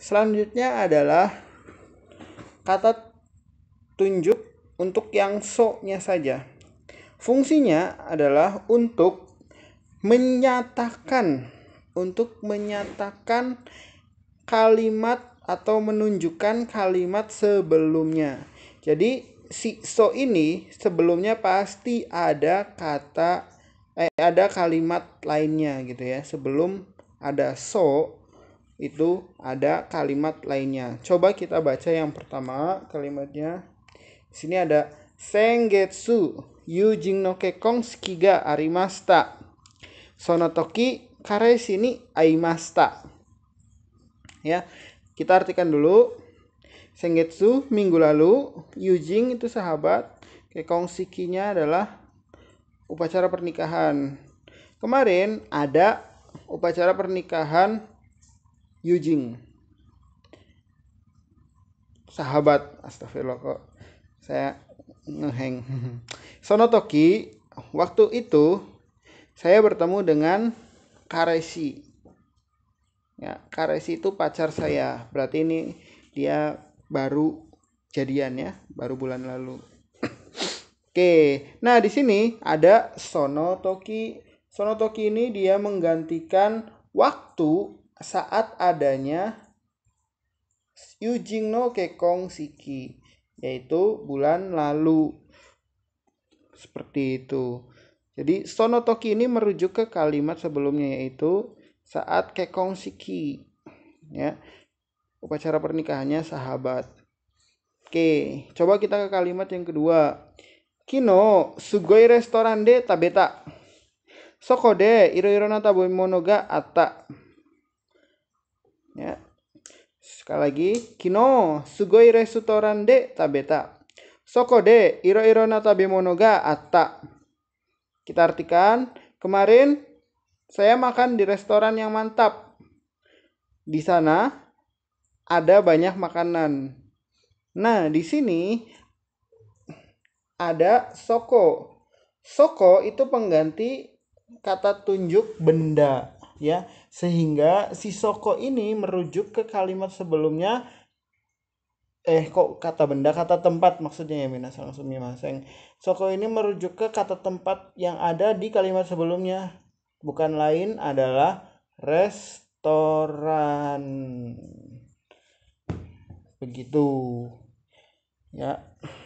Selanjutnya adalah kata tunjuk untuk yang so-nya saja. Fungsinya adalah untuk menyatakan untuk menyatakan kalimat atau menunjukkan kalimat sebelumnya. Jadi si so ini sebelumnya pasti ada kata eh ada kalimat lainnya gitu ya. Sebelum ada so itu ada kalimat lainnya. Coba kita baca yang pertama kalimatnya. Di sini ada sengetsu yujing no kekong skiga arimasta. Sonotoki kare sini aimasta. Ya, kita artikan dulu. Sengetsu minggu lalu, yujing itu sahabat, kekong sikinya adalah upacara pernikahan. Kemarin ada upacara pernikahan Yujing sahabat astagfirullah kok saya ngeheng Sonotoki waktu itu saya bertemu dengan Karesi ya Karesi itu pacar saya berarti ini dia baru jadian ya baru bulan lalu oke nah di sini ada Sonotoki Sonotoki ini dia menggantikan waktu saat adanya yujing no Kekong Siki yaitu bulan lalu seperti itu jadi Sonotoki ini merujuk ke kalimat sebelumnya yaitu saat Kekong Siki ya upacara pernikahannya sahabat Oke, coba kita ke kalimat yang kedua. Kino sugoi restoran de tabeta. sokode de iro iro nata mono ga atta ya sekali lagi kino sugoi restoran de tabeta soko de iro iro nata monoga atta kita artikan kemarin saya makan di restoran yang mantap di sana ada banyak makanan nah di sini ada soko soko itu pengganti kata tunjuk benda ya sehingga si soko ini merujuk ke kalimat sebelumnya eh kok kata benda kata tempat maksudnya ya langsung maseng soko ini merujuk ke kata tempat yang ada di kalimat sebelumnya bukan lain adalah restoran begitu ya